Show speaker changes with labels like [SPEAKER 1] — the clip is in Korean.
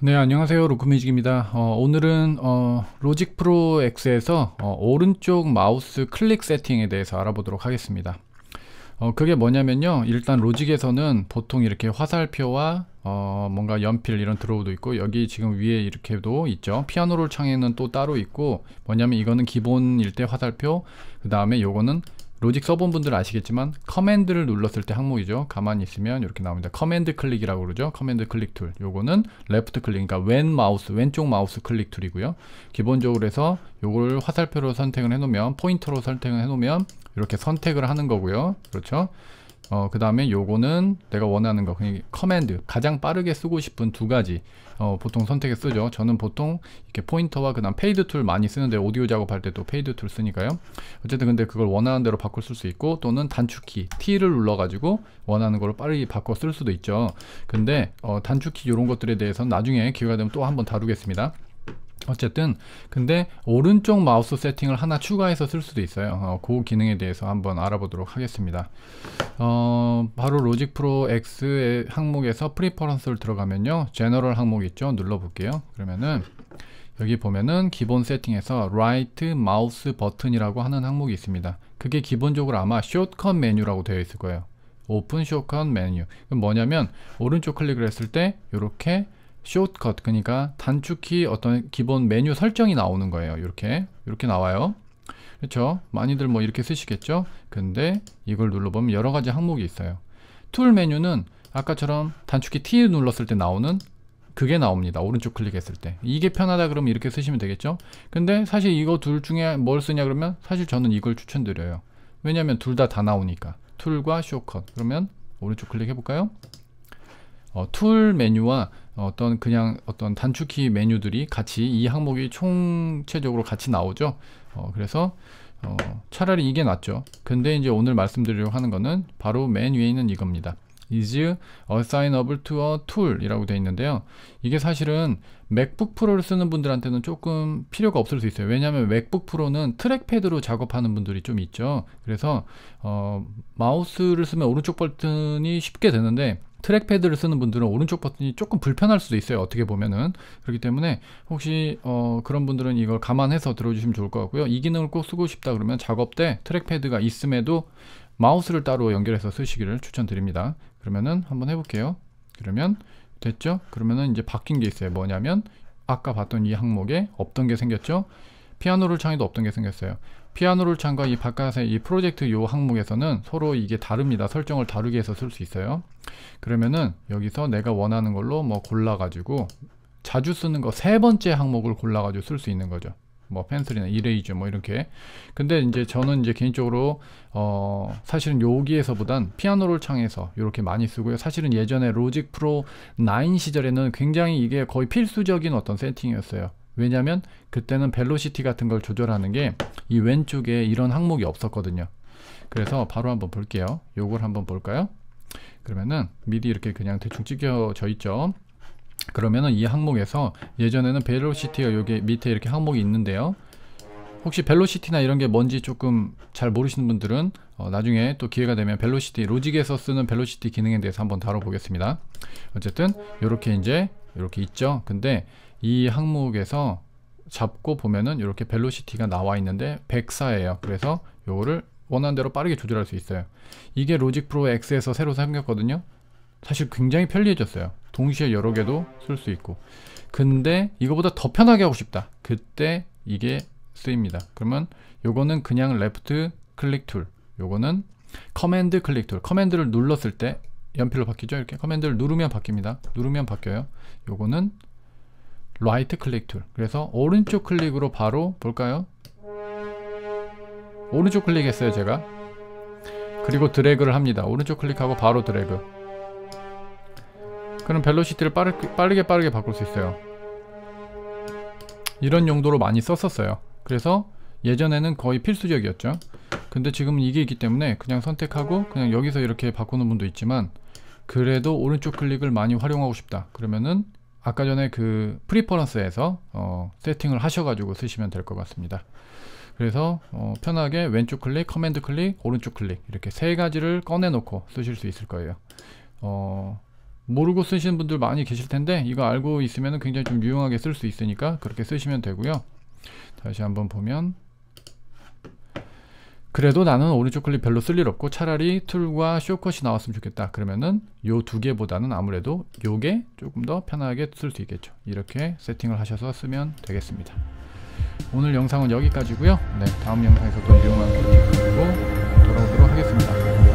[SPEAKER 1] 네 안녕하세요 로크뮤직입니다 어, 오늘은 어, 로직 프로 X에서 어, 오른쪽 마우스 클릭 세팅에 대해서 알아보도록 하겠습니다 어, 그게 뭐냐면요 일단 로직에서는 보통 이렇게 화살표와 어, 뭔가 연필 이런 드로우도 있고 여기 지금 위에 이렇게도 있죠 피아노롤 창에는 또 따로 있고 뭐냐면 이거는 기본일 때 화살표 그 다음에 요거는 로직 써본 분들은 아시겠지만 커맨드를 눌렀을 때 항목이죠. 가만히 있으면 이렇게 나옵니다. 커맨드 클릭이라고 그러죠. 커맨드 클릭 툴. 요거는 레프트 클릭, 그러니까 왼 마우스, 왼쪽 마우스 클릭 툴이고요. 기본적으로 해서 요걸 화살표로 선택을 해놓으면 포인터로 선택을 해놓으면 이렇게 선택을 하는 거고요. 그렇죠? 어, 그 다음에 요거는 내가 원하는 거 그냥 커맨드 가장 빠르게 쓰고 싶은 두 가지 어, 보통 선택에 쓰죠 저는 보통 이렇게 포인터와 그 다음 페이드 툴 많이 쓰는데 오디오 작업할 때도 페이드 툴 쓰니까요 어쨌든 근데 그걸 원하는 대로 바꿀 수 있고 또는 단축키 T를 눌러 가지고 원하는 걸로 빠르 바꿔 쓸 수도 있죠 근데 어, 단축키 이런 것들에 대해서는 나중에 기회가 되면 또 한번 다루겠습니다 어쨌든 근데 오른쪽 마우스 세팅을 하나 추가해서 쓸 수도 있어요 어, 그 기능에 대해서 한번 알아보도록 하겠습니다 어, 바로 로직 프로 X 의 항목에서 프리퍼런스를 들어가면요 제너럴 항목 있죠 눌러 볼게요 그러면은 여기 보면은 기본 세팅에서 right u 우스 버튼이라고 하는 항목이 있습니다 그게 기본적으로 아마 쇼컷 메뉴라고 되어 있을 거예요 오픈 쇼컷 메뉴 뭐냐면 오른쪽 클릭을 했을 때 이렇게 숏컷 그러니까 단축키 어떤 기본 메뉴 설정이 나오는 거예요 이렇게 이렇게 나와요 그렇죠 많이들 뭐 이렇게 쓰시겠죠 근데 이걸 눌러보면 여러 가지 항목이 있어요 툴 메뉴는 아까처럼 단축키 T 눌렀을 때 나오는 그게 나옵니다 오른쪽 클릭했을 때 이게 편하다 그러면 이렇게 쓰시면 되겠죠 근데 사실 이거 둘 중에 뭘 쓰냐 그러면 사실 저는 이걸 추천드려요 왜냐면 하 둘다 다 나오니까 툴과 쇼컷 그러면 오른쪽 클릭 해볼까요 어, 툴 메뉴와 어떤 그냥 어떤 단축키 메뉴들이 같이 이 항목이 총체적으로 같이 나오죠. 어, 그래서 어, 차라리 이게 낫죠. 근데 이제 오늘 말씀드리려고 하는 거는 바로 맨 위에 있는 이겁니다. is assignable to a tool 이라고 되어 있는데요. 이게 사실은 맥북 프로를 쓰는 분들한테는 조금 필요가 없을 수 있어요. 왜냐하면 맥북 프로는 트랙패드로 작업하는 분들이 좀 있죠. 그래서 어, 마우스를 쓰면 오른쪽 버튼이 쉽게 되는데 트랙패드를 쓰는 분들은 오른쪽 버튼이 조금 불편할 수도 있어요. 어떻게 보면은. 그렇기 때문에 혹시 어, 그런 분들은 이걸 감안해서 들어주시면 좋을 것 같고요. 이 기능을 꼭 쓰고 싶다 그러면 작업 때 트랙패드가 있음에도 마우스를 따로 연결해서 쓰시기를 추천드립니다. 그러면은 한번 해볼게요. 그러면 됐죠? 그러면은 이제 바뀐 게 있어요. 뭐냐면 아까 봤던 이 항목에 없던 게 생겼죠? 피아노를 창에도 없던 게 생겼어요. 피아노를 창과 이 바깥의 이 프로젝트 요 항목에서는 서로 이게 다릅니다. 설정을 다르게 해서 쓸 수 있어요. 그러면은 여기서 내가 원하는 걸로 뭐 골라가지고 자주 쓰는 거 세 번째 항목을 골라가지고 쓸 수 있는 거죠. 뭐 펜슬이나 이레이저 뭐 이렇게 근데 이제 저는 이제 개인적으로 어 사실은 여기에서보단 피아노를 창에서 이렇게 많이 쓰고요 사실은 예전에 로직 프로 9 시절에는 굉장히 이게 거의 필수적인 어떤 세팅이었어요 왜냐하면 그때는 벨로시티 같은 걸 조절하는 게 이 왼쪽에 이런 항목이 없었거든요. 그래서 바로 한번 볼게요. 요걸 한번 볼까요? 그러면은 미리 이렇게 그냥 대충 찍혀져 있죠. 그러면은 이 항목에서 예전에는 벨로시티가 여기 밑에 이렇게 항목이 있는데요. 혹시 벨로시티나 이런 게 뭔지 조금 잘 모르시는 분들은 어 나중에 또 기회가 되면 벨로시티 로직에서 쓰는 벨로시티 기능에 대해서 한번 다뤄보겠습니다. 어쨌든 이렇게 이제 이렇게 있죠. 근데 이 항목에서 잡고 보면은 이렇게 벨로시티가 나와 있는데 104예요 그래서 요거를 원하는 대로 빠르게 조절할 수 있어요 이게 로직 프로 X에서 새로 생겼거든요 사실 굉장히 편리해졌어요 동시에 여러 개도 쓸 수 있고 근데 이거보다 더 편하게 하고 싶다 그때 이게 쓰입니다 그러면 요거는 그냥 레프트 클릭 툴 요거는 커맨드 클릭 툴 커맨드를 눌렀을 때 연필로 바뀌죠 이렇게 커맨드를 누르면 바뀝니다 누르면 바뀌어요 요거는 라이트 클릭 툴 그래서 오른쪽 클릭으로 바로 볼까요? 오른쪽 클릭했어요 제가 그리고 드래그를 합니다 오른쪽 클릭하고 바로 드래그 그럼 벨로시티를 빠르게, 빠르게 빠르게 바꿀 수 있어요 이런 용도로 많이 썼었어요 그래서 예전에는 거의 필수적이었죠 근데 지금은 이게 있기 때문에 그냥 선택하고 그냥 여기서 이렇게 바꾸는 분도 있지만 그래도 오른쪽 클릭을 많이 활용하고 싶다 그러면은 아까 전에 그 프리퍼런스에서 어, 세팅을 하셔가지고 쓰시면 될 것 같습니다. 그래서 어, 편하게 왼쪽 클릭, 커맨드 클릭, 오른쪽 클릭 이렇게 세 가지를 꺼내놓고 쓰실 수 있을 거예요. 어, 모르고 쓰시는 분들 많이 계실 텐데 이거 알고 있으면 굉장히 좀 유용하게 쓸 수 있으니까 그렇게 쓰시면 되고요. 다시 한번 보면 그래도 나는 오리초콜릿 별로 쓸 일 없고 차라리 툴과 쇼컷이 나왔으면 좋겠다. 그러면은 요 두 개보다는 아무래도 요게 조금 더 편하게 쓸 수 있겠죠. 이렇게 세팅을 하셔서 쓰면 되겠습니다. 오늘 영상은 여기까지고요. 네, 다음 영상에서 도 유용한 꿀팁 을지고 돌아오도록 하겠습니다.